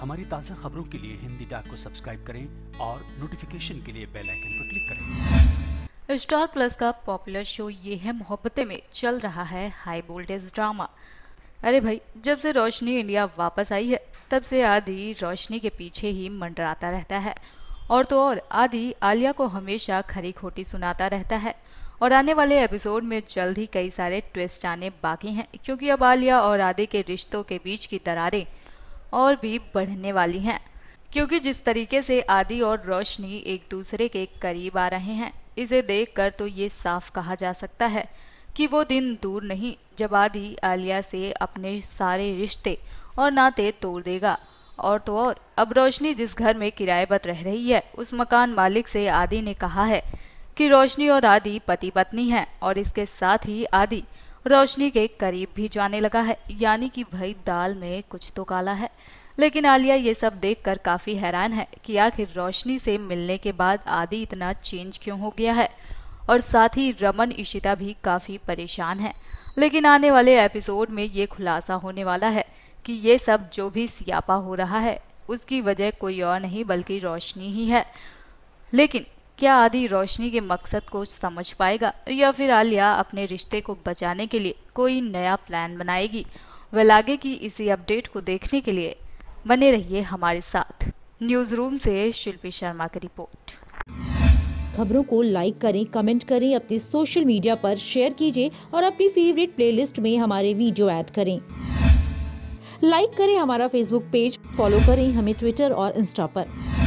हमारी ताज़ा खबरों के लिए हिंदी डॉट को सब्सक्राइब करें और नोटिफिकेशन के लिए बेल आइकन पर क्लिक करें स्टार प्लस का पॉपुलर शो ये है मोहब्बतें में चल रहा है हाई वोल्टेज ड्रामा अरे भाई जब से रोशनी इंडिया वापस आई है तब से आदि रोशनी के पीछे ही मंडराता रहता है और तो और आदि आलिया को हमेशा खरी खोटी सुनाता रहता है और आने वाले एपिसोड में जल्द ही कई सारे ट्विस्ट आने बाकी हैं क्योंकि अब आलिया और आदि के रिश्तों के बीच की दरारें और भी बढ़ने वाली हैं क्योंकि जिस तरीके से आदि और रोशनी एक दूसरे के करीब आ रहे हैं इसे देखकर तो ये साफ कहा जा सकता है कि वो दिन दूर नहीं जब आदि आलिया से अपने सारे रिश्ते और नाते तोड़ देगा और तो और अब रोशनी जिस घर में किराए पर रह रही है उस मकान मालिक से आदि ने कहा है कि रोशनी और आदि पति पत्नी हैं और इसके साथ ही आदि रोशनी के करीब भी जाने लगा है यानी कि भाई दाल में कुछ तो काला है लेकिन आलिया ये सब देखकर काफ़ी हैरान है कि आखिर रोशनी से मिलने के बाद आदि इतना चेंज क्यों हो गया है और साथ ही रमन इशिता भी काफ़ी परेशान है लेकिन आने वाले एपिसोड में ये खुलासा होने वाला है कि ये सब जो भी सियापा हो रहा है उसकी वजह कोई और नहीं बल्कि रोशनी ही है लेकिन क्या आदि रोशनी के मकसद को समझ पाएगा या फिर आलिया अपने रिश्ते को बचाने के लिए कोई नया प्लान बनाएगी वह आगे की इसी अपडेट को देखने के लिए बने रहिए हमारे साथ न्यूज रूम से शिल्पी शर्मा की रिपोर्ट खबरों को लाइक करें कमेंट करें अपने सोशल मीडिया पर शेयर कीजिए और अपनी फेवरेट प्लेलिस्ट में हमारे वीडियो ऐड करें लाइक करें हमारा फेसबुक पेज फॉलो करें हमें ट्विटर और इंस्टा पर